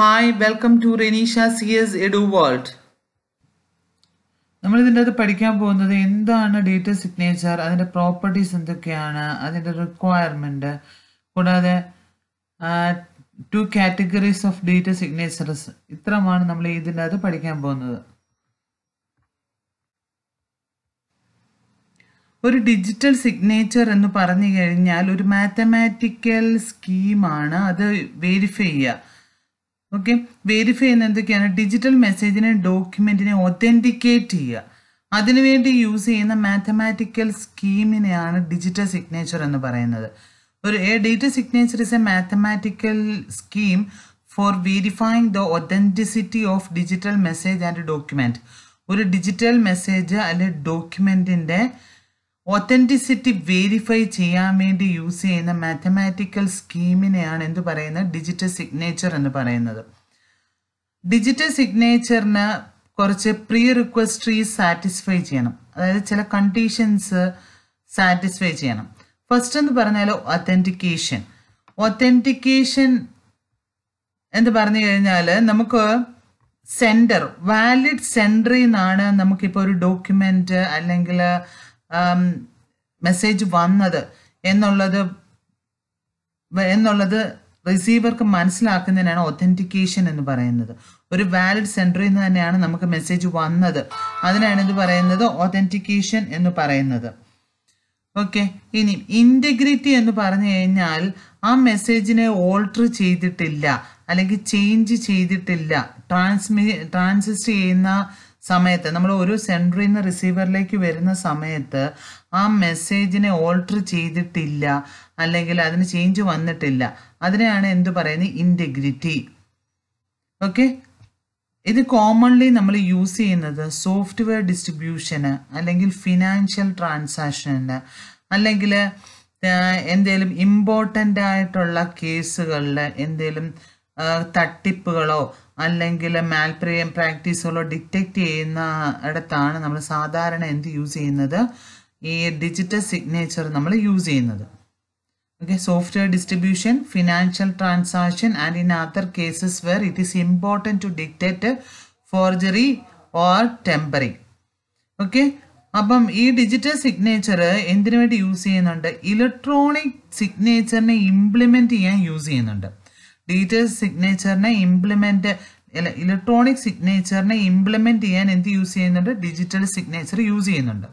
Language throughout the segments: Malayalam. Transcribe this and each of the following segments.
Hi welcome to Renisha C S edu world നമ്മൾ ഇതിൻ്റെ അകത്ത് പഠിക്കാൻ പോകുന്നത് എന്താണ് ഡേറ്റ സിഗ്നേച്ചർ അതിൻ്റെ പ്രോപ്പർട്ടീസ് എന്തൊക്കെയാണ് അതിൻ്റെ റിക്വയർമെൻറ്റ് കൂടാതെ two categories of data signatures ഇത്രമാണ് നമ്മൾ ഇതിൻ്റെ അകത്ത് പഠിക്കാൻ പോകുന്നത് ഒരു ഡിജിറ്റൽ സിഗ്നേച്ചർ എന്ന് പറഞ്ഞു കഴിഞ്ഞാൽ ഒരു മാത്തമാറ്റിക്കൽ സ്കീമാണ് അത് വെരിഫൈ ചെയ്യുക ഓക്കെ വെരിഫൈ ചെയ്യുന്ന എന്തൊക്കെയാണ് ഡിജിറ്റൽ മെസ്സേജിനെ ഡോക്യുമെൻറ്റിനെ ഒത്തൻറ്റിക്കേറ്റ് ചെയ്യുക അതിനുവേണ്ടി യൂസ് ചെയ്യുന്ന മാത്തമാറ്റിക്കൽ സ്കീമിനെയാണ് ഡിജിറ്റൽ സിഗ്നേച്ചർ എന്ന് പറയുന്നത് ഒരു a data signature is a mathematical scheme for verifying the authenticity of digital message and document ഒരു ഡിജിറ്റൽ മെസ്സേജ് അല്ലെ ഡോക്യുമെൻറ്റിൻ്റെ ഒത്തൻറ്റിസിറ്റി വെരിഫൈ ചെയ്യാൻ വേണ്ടി യൂസ് ചെയ്യുന്ന മാത്തമാറ്റിക്കൽ സ്കീമിനെയാണ് എന്ത് പറയുന്നത് ഡിജിറ്റൽ സിഗ്നേച്ചർ എന്ന് പറയുന്നത് ഡിജിറ്റൽ സിഗ്നേച്ചറിന് കുറച്ച് പ്രീ റിക്വസ്റ്റീസ് സാറ്റിസ്ഫൈ ചെയ്യണം അതായത് ചില കണ്ടീഷൻസ് സാറ്റിസ്ഫൈ ചെയ്യണം ഫസ്റ്റ് എന്ന് പറഞ്ഞാൽ ഒത്തൻറ്റിക്കേഷൻ ഒത്തൻറ്റിക്കേഷൻ എന്ന് പറഞ്ഞു കഴിഞ്ഞാൽ നമുക്ക് സെൻഡർ വാലിഡ് സെൻറ്ററിൽ നിന്നാണ് നമുക്കിപ്പോൾ ഒരു ഡോക്യുമെൻ്റ് അല്ലെങ്കിൽ മെസ്സേജ് വന്നത് എന്നുള്ളത് എന്നുള്ളത് റിസീവർക്ക് മനസ്സിലാക്കുന്നതിനാണ് ഒത്തൻറ്റിക്കേഷൻ എന്ന് പറയുന്നത് ഒരു വാലിഡ് സെൻറ്ററിൽ നിന്ന് തന്നെയാണ് നമുക്ക് മെസ്സേജ് വന്നത് അതിനാണ് ഇത് പറയുന്നത് ഒത്തൻറ്റിക്കേഷൻ എന്ന് പറയുന്നത് ഓക്കെ ഇനി ഇൻറ്റഗ്രിറ്റി എന്ന് പറഞ്ഞു കഴിഞ്ഞാൽ ആ മെസ്സേജിനെ ഓൾട്ടർ ചെയ്തിട്ടില്ല അല്ലെങ്കിൽ ചേഞ്ച് ചെയ്തിട്ടില്ല ട്രാൻസ്മി ട്രാൻസിസ്റ്റ് ചെയ്യുന്ന സമയത്ത് നമ്മൾ ഒരു സെൻഡറിൽ നിന്ന് റിസീവറിലേക്ക് വരുന്ന സമയത്ത് ആ മെസ്സേജിനെ ഓൾട്ടർ ചെയ്തിട്ടില്ല അല്ലെങ്കിൽ അതിന് ചേഞ്ച് വന്നിട്ടില്ല അതിനെയാണ് എന്ത് പറയുന്നത് ഇൻറ്റഗ്രിറ്റി ഓക്കെ ഇത് കോമൺലി നമ്മൾ യൂസ് ചെയ്യുന്നത് സോഫ്റ്റ്വെയർ ഡിസ്ട്രിബ്യൂഷന് അല്ലെങ്കിൽ ഫിനാൻഷ്യൽ ട്രാൻസാക്ഷന് അല്ലെങ്കിൽ എന്തേലും ഇമ്പോർട്ടൻ്റ് ആയിട്ടുള്ള കേസുകളിൽ എന്തേലും തട്ടിപ്പുകളോ അല്ലെങ്കിൽ മാൽപ്രിയം പ്രാക്ടീസുകളോ ഡിറ്റക്റ്റ് ചെയ്യുന്ന ഇടത്താണ് നമ്മൾ സാധാരണ എന്ത് യൂസ് ചെയ്യുന്നത് ഈ ഡിജിറ്റൽ സിഗ്നേച്ചർ നമ്മൾ യൂസ് ചെയ്യുന്നത് okay software distribution financial transaction and in other cases where it is important to dictate forgery or tampering okay അപ്പം ഈ ഡിജിറ്റൽ സിഗ്നേച്ചർ എന്തിനു വേണ്ടി യൂസ് ചെയ്യുന്നുണ്ട് ഇലക്ട്രോണിക് സിഗ്നേച്ചറിനെ ഇംപ്ലിമെൻറ്റ് ചെയ്യാൻ യൂസ് ചെയ്യുന്നുണ്ട് ഡീറ്റെയിൽസ് സിഗ്നേച്ചറിനെ ഇംപ്ലിമെന്റ് ഇലക്ട്രോണിക് സിഗ്നേച്ചറിനെ ഇംപ്ലിമെന്റ് ചെയ്യാൻ എന്ത് യൂസ് ചെയ്യുന്നുണ്ട് ഡിജിറ്റൽ സിഗ്നേച്ചർ യൂസ് ചെയ്യുന്നുണ്ട്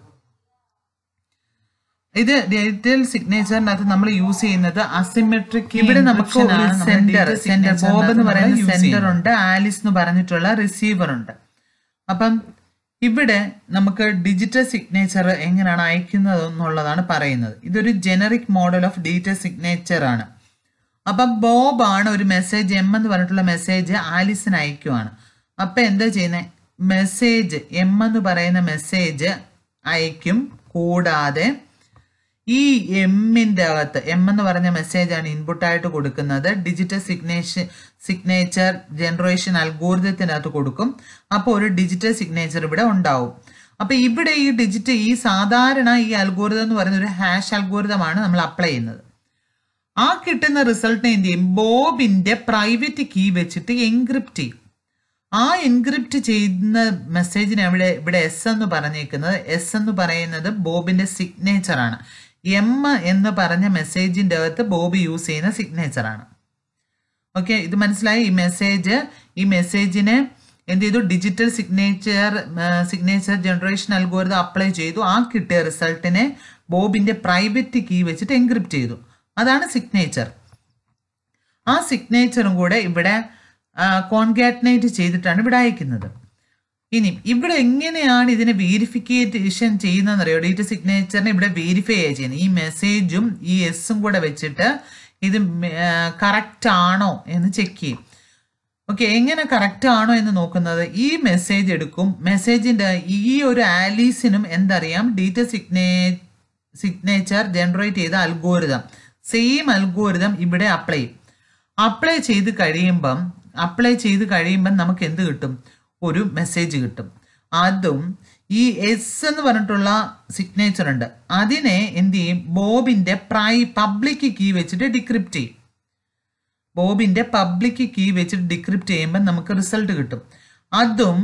ഇത് ഡിജിറ്റൽ സിഗ്നേച്ചറിനകത്ത് നമ്മൾ യൂസ് ചെയ്യുന്നത് അസിമെട്രിക് ഇവിടെ നമുക്ക് സെന്റർ സെന്റർ ബോബ് എന്ന് പറയുന്ന സെന്റർ ഉണ്ട് ആലിസ് എന്ന് പറഞ്ഞിട്ടുള്ള റിസീവർ ഉണ്ട് അപ്പം ഇവിടെ നമുക്ക് ഡിജിറ്റൽ സിഗ്നേച്ചർ എങ്ങനെയാണ് അയക്കുന്നത് എന്നുള്ളതാണ് പറയുന്നത് ഇതൊരു generic model of digital signature ആണ് അപ്പം ബോബാണ് ഒരു മെസ്സേജ് എം എന്ന് പറഞ്ഞിട്ടുള്ള മെസ്സേജ് ആലിസിന് അയക്കുവാണ് അപ്പം എന്താ ചെയ്യുന്നത് മെസ്സേജ് എം എന്ന് പറയുന്ന മെസ്സേജ് അയക്കും കൂടാതെ ഈ എമ്മിൻ്റെ അകത്ത് എം എന്ന് പറഞ്ഞ മെസ്സേജാണ് ഇൻപുട്ടായിട്ട് കൊടുക്കുന്നത് ഡിജിറ്റൽ സിഗ്നേഷ സിഗ്നേച്ചർ ജനറേഷൻ അൽഗോരിതത്തിനകത്ത് കൊടുക്കും അപ്പോൾ ഒരു ഡിജിറ്റൽ സിഗ്നേച്ചർ ഇവിടെ ഉണ്ടാവും അപ്പോൾ ഇവിടെ ഈ ഡിജിറ്റ് ഈ സാധാരണ ഈ അൽഗോരിതം എന്ന് പറയുന്ന ഒരു ഹാഷ് അൽഗോരിതമാണ് നമ്മൾ അപ്ലൈ ചെയ്യുന്നത് ആ കിട്ടുന്ന റിസൾട്ടിനെ എന്ത് ചെയ്യും ബോബിന്റെ പ്രൈവറ്റ് കീ വെച്ചിട്ട് എൻക്രിപ്റ്റ് ചെയ്യും ആ എൻക്രിപ്റ്റ് ചെയ്യുന്ന മെസ്സേജിന് അവിടെ ഇവിടെ എസ് എന്ന് പറഞ്ഞേക്കുന്നത് എസ് എന്ന് പറയുന്നത് ബോബിന്റെ സിഗ്നേച്ചർ ആണ് എം എന്ന് പറഞ്ഞ മെസ്സേജിൻ്റെ അകത്ത് ബോബ് യൂസ് ചെയ്യുന്ന സിഗ്നേച്ചറാണ് ഓക്കെ ഇത് മനസ്സിലായി ഈ മെസ്സേജ് ഈ മെസ്സേജിനെ എന്ത് ചെയ്തു digital signature signature generation algorithm apply ചെയ്തു ആ കിട്ടിയ റിസൾട്ടിനെ ബോബിൻ്റെ പ്രൈവറ്റ് കീ വെച്ചിട്ട് എൻക്രിപ്റ്റ് ചെയ്തു അതാണ് സിഗ്നേച്ചർ ആ സിഗ്നേച്ചറും കൂടെ ഇവിടെ കോൺഗ്രാറ്റിനേറ്റ് ചെയ്തിട്ടാണ് ഇവിടെ അയക്കുന്നത് ഇനി ഇവിടെ എങ്ങനെയാണ് ഇതിനെ വേരിഫിക്കേഷൻ ചെയ്യുന്നതെന്ന് അറിയോ ഡേറ്റ് സിഗ്നേച്ചറിനെ ഇവിടെ വേരിഫൈ ചെയ്യുന്നത് ഈ മെസ്സേജും ഈ എസ്സും കൂടെ വെച്ചിട്ട് ഇത് കറക്റ്റ് ആണോ എന്ന് ചെക്ക് ചെയ്യും ഓക്കെ എങ്ങനെ കറക്റ്റ് ആണോ എന്ന് നോക്കുന്നത് ഈ മെസ്സേജ് എടുക്കും മെസ്സേജിൻ്റെ ഈ ഒരു ആലീസിനും എന്തറിയാം ഡേറ്റ സിഗ്നേ സിഗ്നേച്ചർ ജനറേറ്റ് ചെയ്ത അൽഗോരിതം സെയിം അൽഗോരിതം ഇവിടെ അപ്ലൈ അപ്ലൈ ചെയ്ത് കഴിയുമ്പം അപ്ലൈ ചെയ്ത് കഴിയുമ്പം നമുക്ക് എന്ത് കിട്ടും ഒരു മെസ്സേജ് കിട്ടും അതും ഈ എസ് എന്ന് പറഞ്ഞിട്ടുള്ള സിഗ്നേച്ചർ ഉണ്ട് അതിനെ എന്ത് ചെയ്യും ബോബിൻ്റെ പ്രൈ പബ്ലിക് കീ വെച്ചിട്ട് ഡിക്രിപ്റ്റ് ചെയ്യും ബോബിൻ്റെ പബ്ലിക് കീ വെച്ചിട്ട് ഡിക്രിപ്റ്റ് ചെയ്യുമ്പോൾ നമുക്ക് റിസൾട്ട് കിട്ടും അതും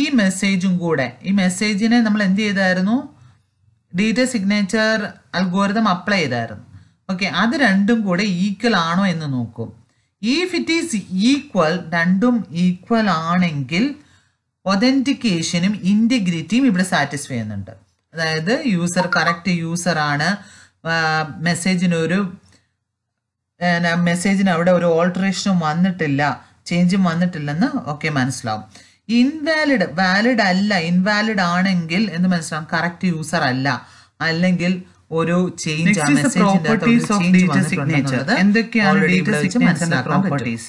ഈ മെസ്സേജും കൂടെ ഈ മെസ്സേജിനെ നമ്മൾ എന്ത് ചെയ്തായിരുന്നു ഡീറ്റ സിഗ്നേച്ചർ അൽഗോരിതം അപ്ലൈ ചെയ്തായിരുന്നു ഓക്കെ അത് രണ്ടും കൂടെ ഈക്വൽ ആണോ എന്ന് നോക്കും ഇഫ് ഇറ്റ് ഈസ് ഈക്വൽ രണ്ടും ഈക്വൽ ആണെങ്കിൽ ഒതൻറ്റിക്കേഷനും ഇൻറ്റിഗ്രിറ്റിയും ഇവിടെ സാറ്റിസ്ഫൈ ചെയ്യുന്നുണ്ട് അതായത് യൂസർ കറക്റ്റ് യൂസറാണ് മെസ്സേജിനൊരു മെസ്സേജിന് അവിടെ ഒരു ഓൾട്ടറേഷനും വന്നിട്ടില്ല ചേഞ്ചും വന്നിട്ടില്ലെന്ന് ഒക്കെ മനസ്സിലാവും ഇൻവാലിഡ് വാലിഡ് അല്ല ഇൻവാലിഡ് ആണെങ്കിൽ എന്ന് മനസ്സിലാവും കറക്റ്റ് യൂസർ അല്ല അല്ലെങ്കിൽ ഒരു ചേഞ്ച് ആ മെസ്സേജിന്റെ എന്തൊക്കെയാണ് properties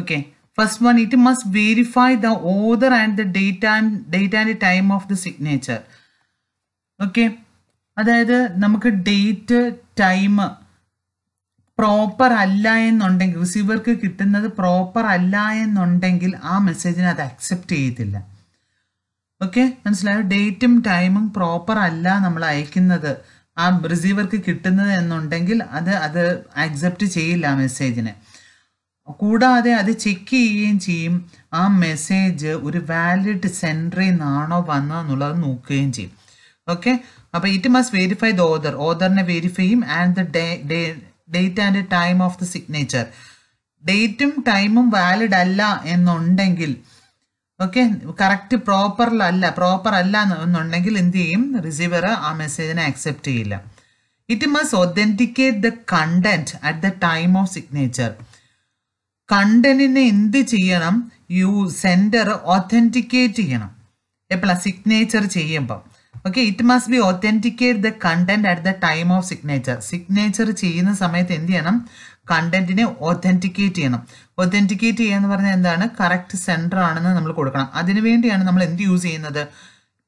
okay first one it must verify the author and the date and date and time of the signature okay അതായത് നമുക്ക് ഡേറ്റ് ടൈം പ്രോപ്പർ അല്ല എന്നുണ്ടെങ്കിൽ റിസീവർക്ക് കിട്ടുന്നത് പ്രോപ്പർ അല്ല എന്നുണ്ടെങ്കിൽ ആ മെസ്സേജിനെ അത് അക്സെപ്റ്റ് ചെയ്യത്തില്ല ഓക്കെ മനസ്സിലായോ ഡേറ്റും ടൈമും പ്രോപ്പർ അല്ല നമ്മൾ അയക്കുന്നത് ആ റിസീവർക്ക് കിട്ടുന്നത് എന്നുണ്ടെങ്കിൽ അത് അത് ആക്സെപ്റ്റ് ചെയ്യില്ല ആ മെസ്സേജിനെ കൂടാതെ അത് ചെക്ക് ചെയ്യുകയും ചെയ്യും ആ മെസ്സേജ് ഒരു വാലിഡ് സെൻറ്ററിൽ നിന്നാണോ വന്നതെന്നുള്ളത് നോക്കുകയും ചെയ്യും ഓക്കെ അപ്പോൾ it must verify the author ഓദറിനെ വെരിഫൈ ചെയ്യും and the date and time of the signature ഡേറ്റും ടൈമും വാലിഡ് അല്ല എന്നുണ്ടെങ്കിൽ ഓക്കെ കറക്റ്റ് പ്രോപ്പറിലല്ല പ്രോപ്പർ അല്ല എന്നുണ്ടെങ്കിൽ എന്ത് ചെയ്യും റിസീവർ ആ മെസ്സേജിനെ അക്സെപ്റ്റ് ചെയ്യില്ല it must authenticate the content at the time of signature കണ്ടന്റിനെ എന്ത് ചെയ്യണം യു സെൻഡർ ഒതൻറ്റിക്കേറ്റ് ചെയ്യണം എപ്പോഴാണ് സിഗ്നേച്ചർ ചെയ്യുമ്പം okay it must be authenticate the content at the time of signature signature ചെയ്യുന്ന സമയത്ത് എന്ത് ചെയ്യണം കണ്ടന്റിനെ ഒതന്റിക്കേറ്റ് ചെയ്യണം ഒതന്റിക്കേറ്റ് ചെയ്യുക എന്ന് പറഞ്ഞാൽ എന്താണ് കറക്റ്റ് സെൻറ്റർ ആണെന്ന് നമ്മൾ കൊടുക്കണം അതിനുവേണ്ടിയാണ് നമ്മൾ എന്ത് യൂസ് ചെയ്യുന്നത്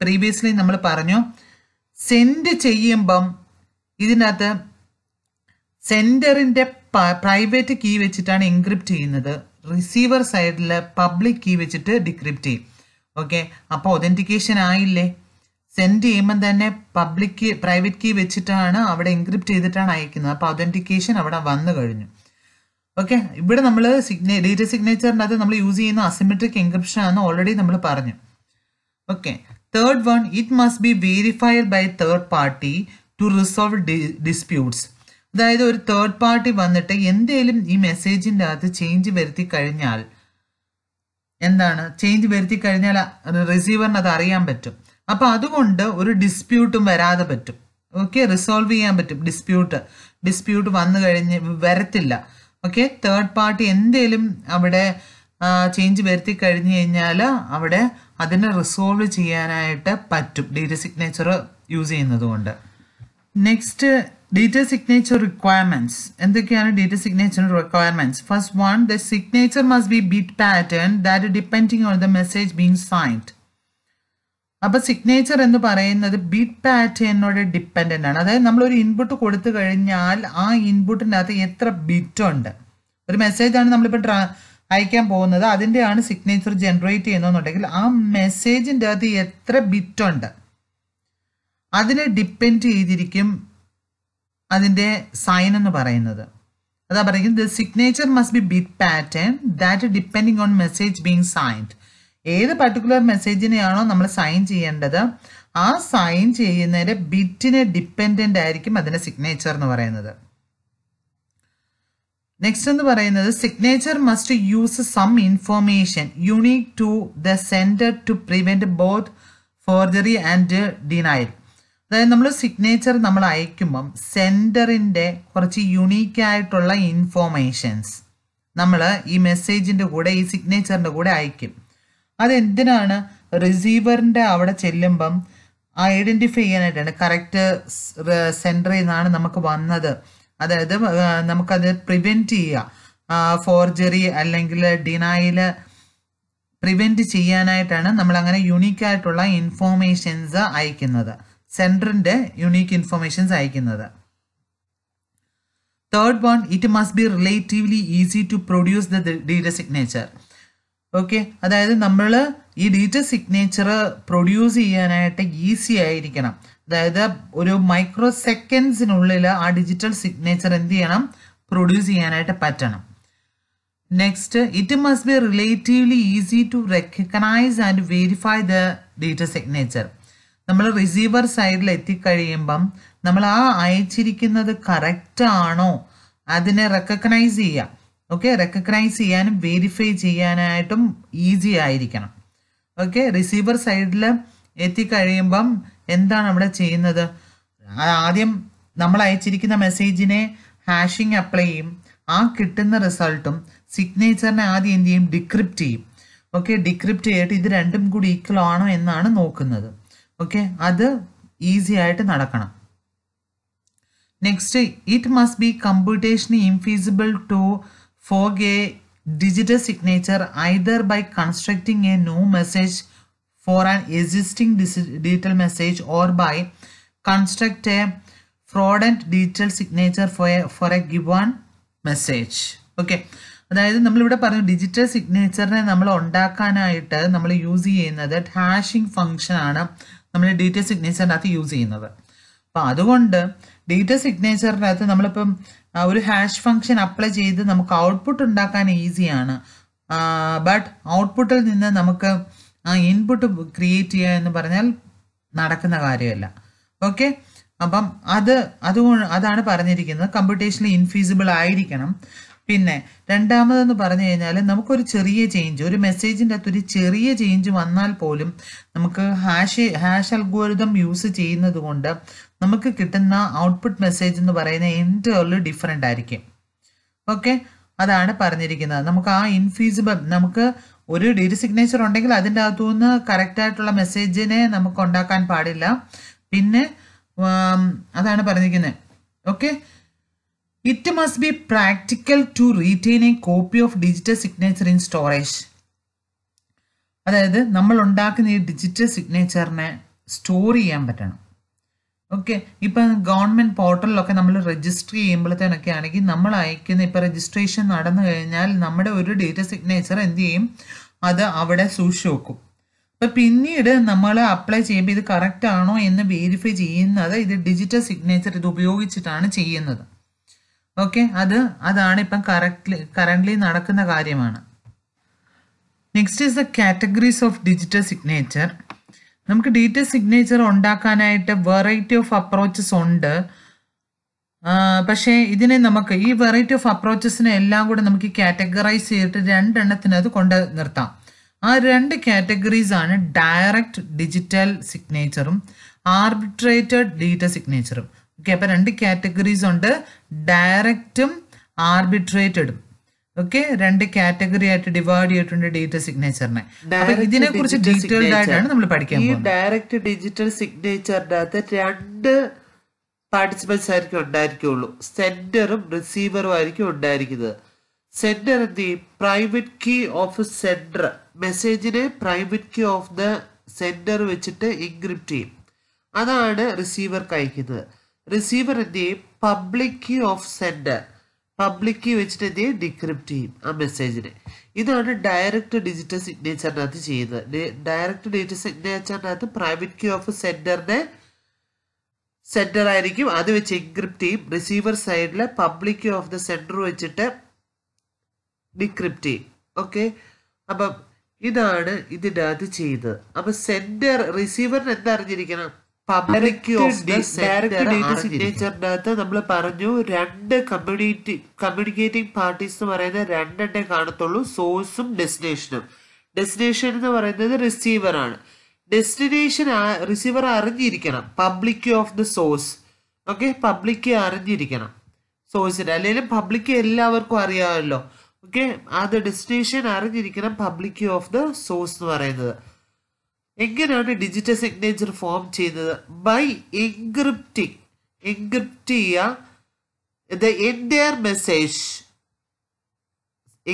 പ്രീവിയസ്ലി നമ്മൾ പറഞ്ഞു സെൻഡ് ചെയ്യുമ്പം ഇതിനകത്ത് സെൻറ്ററിൻ്റെ പ്രൈവറ്റ് കീ വെച്ചിട്ടാണ് എൻക്രിപ്റ്റ് ചെയ്യുന്നത് റിസീവർ സൈഡിൽ പബ്ലിക് കീ വെച്ചിട്ട് ഡിക്രിപ്റ്റ് ചെയ്യും ഓക്കെ അപ്പോൾ ഒതന്റിക്കേഷൻ ആയില്ലേ സെൻഡ് ചെയ്യുമ്പം തന്നെ പബ്ലിക് കീ പ്രൈവറ്റ് കീ വെച്ചിട്ടാണ് അവിടെ എൻക്രിപ്റ്റ് ചെയ്തിട്ടാണ് അയക്കുന്നത് അപ്പോൾ അതൻറ്റിക്കേഷൻ അവിടെ വന്നു കഴിഞ്ഞു ഓക്കെ ഇവിടെ നമ്മൾ സിഗ്നേ ഡേറ്റ സിഗ്നേച്ചറിനകത്ത് നമ്മൾ യൂസ് ചെയ്യുന്ന അസിമെട്രിക് എൻക്രിപ്ഷൻ ആണെന്ന് ഓൾറെഡി നമ്മൾ പറഞ്ഞു okay third one it must be verified by third party to resolve disputes അതായത് ഒരു തേർഡ് പാർട്ടി വന്നിട്ട് എന്തേലും ഈ മെസ്സേജിൻ്റെ അകത്ത് ചേഞ്ച് വരുത്തി കഴിഞ്ഞാൽ എന്താണ് ചേഞ്ച് വരുത്തി കഴിഞ്ഞാൽ റിസീവറിന് അത് അറിയാൻ പറ്റും അപ്പോൾ അതുകൊണ്ട് ഒരു ഡിസ്പ്യൂട്ടും വരാതെ പറ്റും ഓക്കെ റിസോൾവ് ചെയ്യാൻ പറ്റും ഡിസ്പ്യൂട്ട് ഡിസ്പ്യൂട്ട് വന്നു കഴിഞ്ഞ് വരത്തില്ല ഓക്കെ തേർഡ് പാർട്ടി എന്തേലും അവിടെ ചേഞ്ച് വരുത്തി കഴിഞ്ഞു കഴിഞ്ഞാൽ അവിടെ അതിനെ റിസോൾവ് ചെയ്യാനായിട്ട് പറ്റും ഡീറ്റ സിഗ്നേച്ചർ യൂസ് ചെയ്യുന്നത് കൊണ്ട് നെക്സ്റ്റ് ഡീറ്റ സിഗ്നേച്ചർ റിക്വയർമെൻറ്റ്സ് എന്തൊക്കെയാണ് data signature requirements first one the signature must be bit pattern that depending on the message being signed അപ്പൊ സിഗ്നേച്ചർ എന്ന് പറയുന്നത് ബിറ്റ് പാറ്റേണിനോട് ഡിപ്പെൻഡൻ്റ് ആണ് അതായത് നമ്മൾ ഒരു ഇൻപുട്ട് കൊടുത്തു കഴിഞ്ഞാൽ ആ ഇൻപുട്ടിനകത്ത് എത്ര ബിറ്റ് ഉണ്ട് ഒരു മെസ്സേജ് ആണ് നമ്മളിപ്പോൾ ട്രാ അയക്കാൻ പോകുന്നത് അതിൻ്റെയാണ് സിഗ്നേച്ചർ ജനറേറ്റ് ചെയ്യുന്നതെന്നുണ്ടെങ്കിൽ ആ മെസ്സേജിൻ്റെ അകത്ത് എത്ര ബിറ്റ് ഉണ്ട് അതിനെ ഡിപ്പെൻഡ് ചെയ്തിരിക്കും അതിൻ്റെ സൈൻ എന്ന് പറയുന്നത് അതാ പറയുന്നത് the signature must be bit pattern that depending on message being signed ഏത് പർട്ടിക്കുലർ മെസ്സേജിനെയാണോ നമ്മൾ സൈൻ ചെയ്യേണ്ടത് ആ സൈൻ ചെയ്യുന്നതിൻ്റെ ബിറ്റിന് ഡിപ്പെൻഡൻ്റ് ആയിരിക്കും അതിൻ്റെ സിഗ്നേച്ചർ എന്ന് പറയുന്നത് നെക്സ്റ്റ് എന്ന് പറയുന്നത് signature must use some information unique to the sender to prevent both forgery and denial അതായത് നമ്മൾ സിഗ്നേച്ചർ നമ്മൾ അയക്കുമ്പം സെൻഡറിൻ്റെ കുറച്ച് യുണീക്കായിട്ടുള്ള ആയിട്ടുള്ള ഇൻഫോർമേഷൻസ് നമ്മൾ ഈ മെസ്സേജിൻ്റെ കൂടെ ഈ സിഗ്നേച്ചറിൻ്റെ കൂടെ അയക്കും അതെന്തിനാണ് റിസീവറിൻ്റെ അവിടെ ചെല്ലുമ്പം ഐഡൻറ്റിഫൈ ചെയ്യാനായിട്ടാണ് കറക്റ്റ് സെൻറ്ററിൽ നിന്നാണ് നമുക്ക് വന്നത് അതായത് നമുക്കത് പ്രിവെൻറ്റ് ചെയ്യുക ഫോർജറി അല്ലെങ്കിൽ ഡിനൈൽ പ്രിവെൻറ്റ് ചെയ്യാനായിട്ടാണ് നമ്മൾ അങ്ങനെ യുണീക്ക് ആയിട്ടുള്ള ഇൻഫോർമേഷൻസ് അയക്കുന്നത് സെൻറ്ററിൻ്റെ യുണീക്ക് ഇൻഫോർമേഷൻസ് അയക്കുന്നത് third one it must be relatively easy to produce the data signature okay അതായത് നമ്മൾ ഈ ഡിജിറ്റൽ സിഗ്നേച്ചർ പ്രൊഡ്യൂസ് ചെയ്യാനായിട്ട് ഈസി ആയിരിക്കണം അതായത് ഒരു മൈക്രോ സെക്കൻഡ്സിനുള്ളിൽ ആ ഡിജിറ്റൽ സിഗ്നേച്ചർ എന്ത് ചെയ്യണം പ്രൊഡ്യൂസ് ചെയ്യാനായിട്ട് പറ്റണം next it must be relatively easy to recognise and verify the digital signature നമ്മൾ റിസീവർ സൈഡിൽ എത്തിക്കഴിയുമ്പം നമ്മൾ ആ അയച്ചിരിക്കുന്നത് കറക്റ്റ് ആണോ അതിനെ റെക്കഗ്നൈസ് ചെയ്യാം ഓക്കെ റെക്കഗ്നൈസ് ചെയ്യാനും വെരിഫൈ ചെയ്യാനായിട്ടും ഈസി ആയിരിക്കണം ഓക്കെ റിസീവർ സൈഡിൽ എത്തിക്കഴിയുമ്പം എന്താണ് അവിടെ ചെയ്യുന്നത് ആദ്യം നമ്മൾ അയച്ചിരിക്കുന്ന മെസ്സേജിനെ ഹാഷിംഗ് അപ്ലൈ ചെയ്യും ആ കിട്ടുന്ന റിസൾട്ടും സിഗ്നേച്ചറിനെ ആദ്യം എന്ത് ചെയ്യും ഡിക്രിപ്റ്റ് ചെയ്യും ഓക്കെ ഡിക്രിപ്റ്റ് ചെയ്തിട്ട് ഇത് രണ്ടും കൂടി ഈക്വൽ ആണോ എന്നാണ് നോക്കുന്നത് ഓക്കെ അത് ഈസി ആയിട്ട് നടക്കണം next it must be computation infeasible to forge a digital signature either by constructing a new message for an existing digital message or by construct a fraudulent digital signature for a, for a given message okay അതായത് നമ്മളിവിടെ പറഞ്ഞു ഡിജിറ്റൽ സിഗ്നേച്ചറിനെ നമ്മൾ ഉണ്ടാക്കാനായിട്ട് നമ്മൾ യൂസ് ചെയ്യുന്നത് ഹാഷിംഗ് ഫംഗ്ഷൻ ആണ് നമ്മൾ ഡിജിറ്റൽ സിഗ്നേച്ചറിനകത്ത് യൂസ് ചെയ്യുന്നത് അപ്പം അതുകൊണ്ട് ഡിജിറ്റൽ സിഗ്നേച്ചറിനകത്ത് നമ്മളിപ്പം ഒരു ഹാഷ് ഫംഗ്ഷൻ അപ്ലൈ ചെയ്ത് നമുക്ക് ഔട്ട്പുട്ട് ഉണ്ടാക്കാൻ ഈസിയാണ് ബട്ട് ഔട്ട്പുട്ടിൽ നിന്ന് നമുക്ക് ആ ഇൻപുട്ട് ക്രിയേറ്റ് ചെയ്യുക എന്ന് പറഞ്ഞാൽ നടക്കുന്ന കാര്യമല്ല ഓക്കെ അപ്പം അത് അതുകൊണ്ട് അതാണ് പറഞ്ഞിരിക്കുന്നത് കമ്പ്യൂട്ടേഷനിൽ ഇൻഫീസിബിൾ ആയിരിക്കണം പിന്നെ രണ്ടാമതെന്ന് പറഞ്ഞു കഴിഞ്ഞാൽ നമുക്കൊരു ചെറിയ ചേഞ്ച് ഒരു മെസ്സേജിൻ്റെ ഒരു ചെറിയ ചേഞ്ച് വന്നാൽ പോലും നമുക്ക് ഹാഷ് ഹാഷ് അൽഗോരിതം യൂസ് ചെയ്യുന്നത് കൊണ്ട് നമുക്ക് കിട്ടുന്ന ഔട്ട്പുട്ട് മെസ്സേജ് എന്ന് പറയുന്ന എൻ്റേർലി ഡിഫറെൻ്റ് ആയിരിക്കും ഓക്കെ അതാണ് പറഞ്ഞിരിക്കുന്നത് നമുക്ക് ആ ഇൻഫീസിബൾ നമുക്ക് ഒരു ഒരു സിഗ്നേച്ചർ ഉണ്ടെങ്കിൽ അതിൻ്റെ അകത്തുനിന്ന് കറക്റ്റായിട്ടുള്ള മെസ്സേജിനെ നമുക്ക് ഉണ്ടാക്കാൻ പാടില്ല പിന്നെ അതാണ് പറഞ്ഞിരിക്കുന്നത് okay It must be practical to retain a copy of digital signature in storage. അതായത് നമ്മൾ ഉണ്ടാക്കുന്ന ഈ ഡിജിറ്റൽ സിഗ്നേച്ചറിനെ സ്റ്റോർ ചെയ്യാൻ പറ്റണം ഓക്കെ ഇപ്പം ഗവൺമെൻറ് പോർട്ടലിലൊക്കെ നമ്മൾ രജിസ്റ്റർ ചെയ്യുമ്പോഴത്തേനൊക്കെ ആണെങ്കിൽ നമ്മൾ അയക്കുന്ന ഇപ്പം രജിസ്ട്രേഷൻ നടന്നു കഴിഞ്ഞാൽ നമ്മുടെ ഒരു ഡേറ്റ സിഗ്നേച്ചർ എന്ത് ചെയ്യും അത് അവിടെ സൂക്ഷിച്ചു വെക്കും അപ്പം പിന്നീട് നമ്മൾ അപ്ലൈ ചെയ്യുമ്പോൾ ഇത് കറക്റ്റ് ആണോ എന്ന് വെരിഫൈ ചെയ്യുന്നത് ഇത് ഡിജിറ്റൽ സിഗ്നേച്ചർ ഇത് ഉപയോഗിച്ചിട്ടാണ് ചെയ്യുന്നത് ഓക്കെ അത് അതാണ് ഇപ്പം കറക്റ്റ്ലി കറൻ്റ്ലി നടക്കുന്ന കാര്യമാണ് next is the categories of digital signature നമുക്ക് ഡിജിറ്റൽ സിഗ്നേച്ചർ ഉണ്ടാക്കാനായിട്ട് വെറൈറ്റി ഓഫ് അപ്രോച്ചസ് ഉണ്ട് പക്ഷേ ഇതിനെ നമുക്ക് ഈ വെറൈറ്റി ഓഫ് അപ്രോച്ചസിനെ എല്ലാം കൂടെ നമുക്ക് കാറ്റഗറൈസ് ചെയ്തിട്ട് രണ്ടെണ്ണത്തിന് അത് കൊണ്ട് നിർത്താം ആ രണ്ട് കാറ്റഗറീസ് ആണ് ഡയറക്റ്റ് ഡിജിറ്റൽ സിഗ്നേച്ചറും ആർബിട്രേറ്റഡ് ഡിജിറ്റൽ സിഗ്നേച്ചറും ഓക്കെ അപ്പം രണ്ട് കാറ്റഗറീസ് ഉണ്ട് ഡയറക്റ്റും ആർബിട്രേറ്റഡും ഓക്കെ രണ്ട് കാറ്റഗറി ആയിട്ട് ഡിവൈഡ് ചെയ്തിട്ടുണ്ട് ഡേറ്റ സിഗ്നേച്ചറിനെ ഇതിനെ കുറിച്ച് ഡീറ്റെയിൽഡ് ആയിട്ടാണ് നമ്മൾ പഠിക്കാൻ ഈ ഡയറക്റ്റ് ഡിജിറ്റൽ സിഗ്നേച്ചറിന്റെ അകത്ത് രണ്ട് പാർട്ടിസിപ്പൻസ് ആയിരിക്കും ഉണ്ടായിരിക്കുള്ളൂ സെൻഡറും റിസീവറും ആയിരിക്കും ഉണ്ടായിരിക്കുന്നത് സെൻഡർ എന്ത് പ്രൈവറ്റ് കീ ഓഫ് സെൻഡർ മെസ്സേജിനെ private key of the sender വെച്ചിട്ട് ഇൻക്രിപ്റ്റ് ചെയ്യും അതാണ് റിസീവർക്ക് അയക്കുന്നത് റിസീവറിൻ്റെ public key of sender public key വെച്ചിട്ട് എന്ത് ചെയ്യും ഡിക്രിപ്റ്റ് ചെയ്യും ആ മെസ്സേജിനെ ഇതാണ് ഡയറക്റ്റ് ഡിജിറ്റൽ സിഗ്നേച്ചറിനകത്ത് ചെയ്യുന്നത് ഡയറക്റ്റ് ഡിജിറ്റൽ സിഗ്നേച്ചറിനകത്ത് പ്രൈവറ്റ് കീ ഓഫ് സെൻഡറിനെ സെൻഡർ ആയിരിക്കും അത് വെച്ച് എൻക്രിപ്റ്റ് ചെയ്യും റിസീവർ സൈഡിലെ പബ്ലിക് ഓഫ് ദ സെൻഡർ വെച്ചിട്ട് ഡിക്രിപ്റ്റ് ചെയ്യും ഓക്കെ അപ്പം ഇതാണ് അകത്ത് ചെയ്യുന്നത് അപ്പം സെൻഡർ റിസീവറിന് എന്തറിഞ്ഞിരിക്കണം പബ്ലിക് ഡയറക്റ്റ് ഡേറ്റ സിഗ്നേച്ചറിനകത്ത് നമ്മൾ പറഞ്ഞു രണ്ട് കമ്മ്യൂണിറ്റി കമ്മ്യൂണിക്കേറ്റിംഗ് പാർട്ടീസ് എന്ന് പറയുന്നത് രണ്ടെണ്ണേ കാണത്തുള്ളൂ സോഴ്സും ഡെസ്റ്റിനേഷനും ഡെസ്റ്റിനേഷൻ എന്ന് പറയുന്നത് റിസീവർ ആണ് ഡെസ്റ്റിനേഷൻ റിസീവർ അറിഞ്ഞിരിക്കണം public of the source okay public അറിഞ്ഞിരിക്കണം സോഴ്സിന് അല്ലെങ്കിൽ പബ്ലിക് എല്ലാവർക്കും അറിയാമല്ലോ ഓക്കെ അത് ഡെസ്റ്റിനേഷൻ അറിഞ്ഞിരിക്കണം പബ്ലിക് ഓഫ് ദ സോഴ്സ് എന്ന് പറയുന്നത് എങ്ങനെയാണ് ഡിജിറ്റൽ സിഗ്നേച്ചർ ഫോം ചെയ്യുന്നത് ബൈ എൻക്രിപ്റ്റിംഗ് എൻക്രിപ്റ്റ് ചെയ്യുക the entire message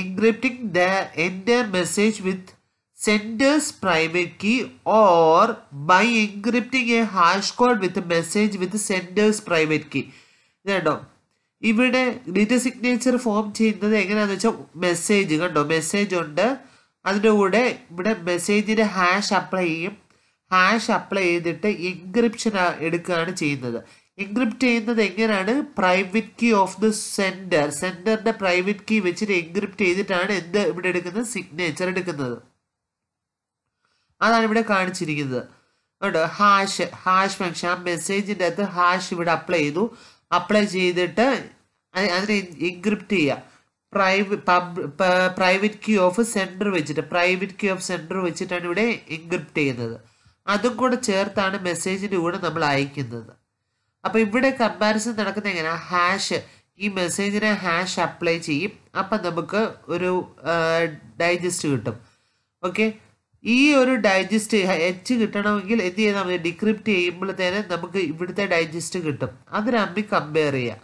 encrypting the entire message with sender's private key or by encrypting a hash code with message with sender's private key കേട്ടോ ഇവിടെ ഡിജിറ്റൽ സിഗ്നേച്ചർ ഫോം ചെയ്യുന്നത് എങ്ങനെയാണെന്ന് വെച്ചാൽ മെസ്സേജ് കണ്ടോ മെസ്സേജ് ഉണ്ട് അതിൻ്റെ കൂടെ ഇവിടെ മെസ്സേജിന് ഹാഷ് അപ്ലൈ ചെയ്യും ഹാഷ് അപ്ലൈ ചെയ്തിട്ട് എൻക്രിപ്ഷൻ എടുക്കുകയാണ് ചെയ്യുന്നത് എൻക്രിപ്റ്റ് ചെയ്യുന്നത് എങ്ങനെയാണ് private key of the sender സെൻറ്ററിൻ്റെ പ്രൈവറ്റ് കീ വെച്ചിട്ട് എൻക്രിപ്റ്റ് ചെയ്തിട്ടാണ് എന്ത് ഇവിടെ എടുക്കുന്നത് സിഗ്നേച്ചർ എടുക്കുന്നത് അതാണ് ഇവിടെ കാണിച്ചിരിക്കുന്നത് കേട്ടോ ഹാഷ് ഹാഷ് ഫംഗ്ഷൻ ആ മെസ്സേജിൻ്റെ അകത്ത് ഹാഷ് ഇവിടെ അപ്ലൈ ചെയ്തു അപ്ലൈ ചെയ്തിട്ട് അതിനെ എൻക്രിപ്റ്റ് ചെയ്യുക private private key of sender വെച്ചിട്ട് പ്രൈവറ്റ് ക്യൂ ഓഫ് സെൻറ്റർ വെച്ചിട്ടാണ് ഇവിടെ എൻക്രിപ്റ്റ് ചെയ്യുന്നത് അതും കൂടെ ചേർത്താണ് മെസ്സേജിൻ്റെ കൂടെ നമ്മൾ അയക്കുന്നത് അപ്പോൾ ഇവിടെ കമ്പാരിസൺ നടക്കുന്ന എങ്ങനെ ഹാഷ് ഈ മെസ്സേജിനെ ഹാഷ് അപ്ലൈ ചെയ്യും അപ്പം നമുക്ക് ഒരു ഡൈജസ്റ്റ് കിട്ടും ഓക്കെ ഈ ഒരു ഡൈജസ്റ്റ് എച്ച് കിട്ടണമെങ്കിൽ എന്ത് ചെയ്താൽ മതി ഡിക്രിപ്റ്റ് ചെയ്യുമ്പോഴത്തേനും നമുക്ക് ഇവിടുത്തെ ഡൈജസ്റ്റ് കിട്ടും അത് രമ്മി കമ്പയർ ചെയ്യാം